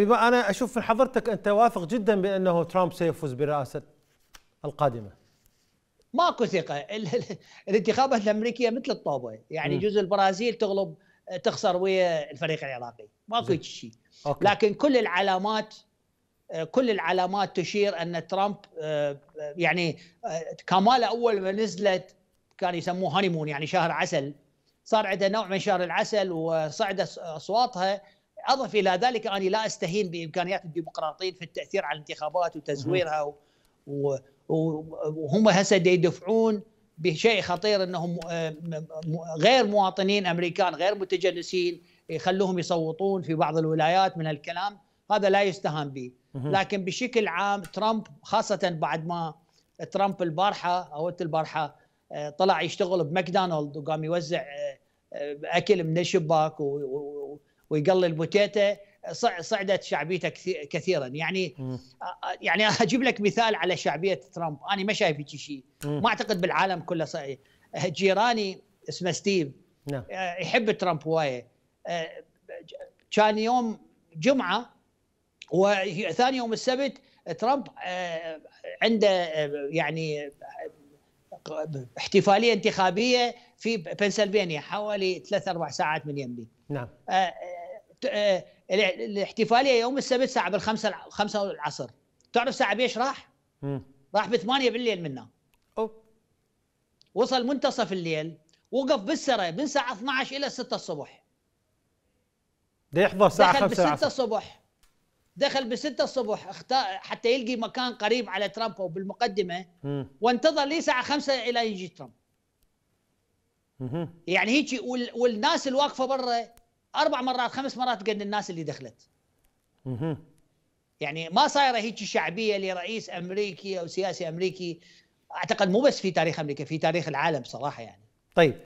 بما انا اشوف في حضرتك انت واثق جدا بانه ترامب سيفوز برئاسه القادمه ماكو ثقه الانتخابات الامريكيه مثل الطوبه يعني جزء البرازيل تغلب تخسر ويا الفريق العراقي ماكو شيء لكن كل العلامات كل العلامات تشير ان ترامب يعني كمال اول ما نزلت كان يسموه هانيمون يعني شهر عسل صار عنده نوع من شهر العسل وصعد اصواتها اضف الى ذلك اني لا استهين بامكانيات الديمقراطيين في التاثير على الانتخابات وتزويرها وهم هسه يدفعون بشيء خطير انهم آه، غير مواطنين امريكان غير متجنسين يخلوهم يصوتون في بعض الولايات من الكلام هذا لا يستهان به لكن بشكل عام ترامب خاصه بعد ما ترامب البارحه او البارحه آه، طلع يشتغل بماكدونالد وقام يوزع آه، اكل من الشباك و ويقلل بوتيتا صعدت شعبيته كثيرا يعني م. يعني اجيب لك مثال على شعبيه ترامب انا ما شايف هيك شيء ما اعتقد بالعالم كله صحيح جيراني اسمه ستيف نعم. آه، يحب ترامب هوايه آه، كان يوم جمعه وثاني يوم السبت ترامب آه، عنده يعني احتفاليه انتخابيه في بنسلفانيا حوالي ثلاث اربع ساعات من يمي نعم آه، الاحتفاليه يوم السبت الساعه بالخمسة خمسة العصر تعرف الساعه بيش راح؟ مم. راح بثمانية بالليل منا وصل منتصف الليل وقف بالسرة من الساعة 12 إلى 6 الصبح بده يحضر الساعة 5 دخل ب 6 الصبح دخل ب 6 الصبح اختار حتى يلقي مكان قريب على ترامب أو بالمقدمة وانتظر لي ساعة 5 إلى يجي ترامب يعني هيك والناس الواقفة برا اربع مرات خمس مرات قد الناس اللي دخلت يعني ما صايره هيك شعبيه لرئيس امريكي او سياسي امريكي اعتقد مو بس في تاريخ امريكا في تاريخ العالم صراحه يعني طيب